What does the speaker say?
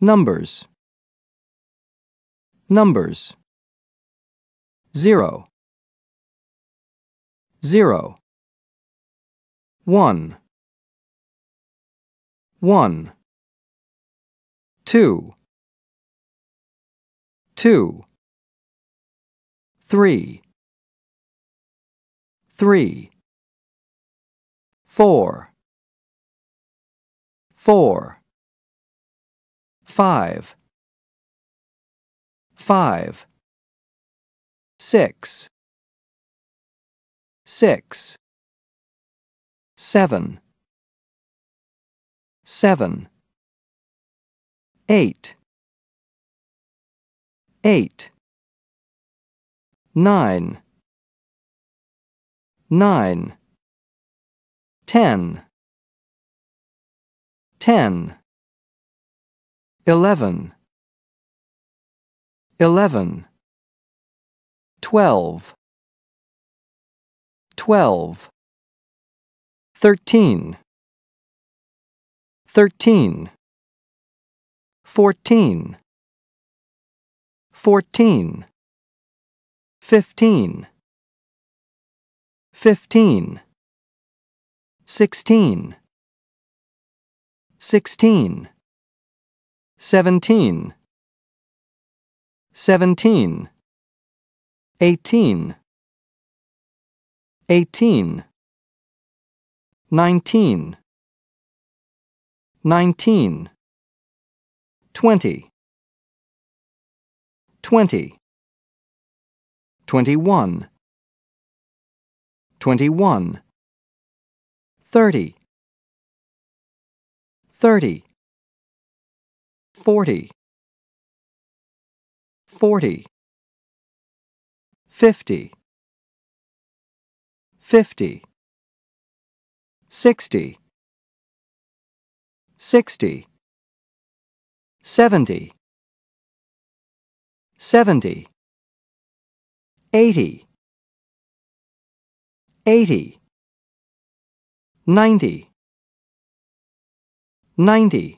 Numbers. Numbers. Zero. Zero. One. One. Two. Two. Three. Three. Four. Four five, five, six, six, seven, seven, eight, eight, nine, nine, ten, ten. Eleven. Twelve. Twelve. Thirteen. Thirteen. Fourteen. Fourteen. Fifteen. Fifteen. Sixteen. Sixteen seventeen, seventeen, eighteen, eighteen, nineteen, nineteen, twenty, twenty, twenty-one, twenty-one, thirty, thirty forty, forty, fifty, fifty, sixty, sixty, seventy, seventy, eighty, eighty, ninety, ninety.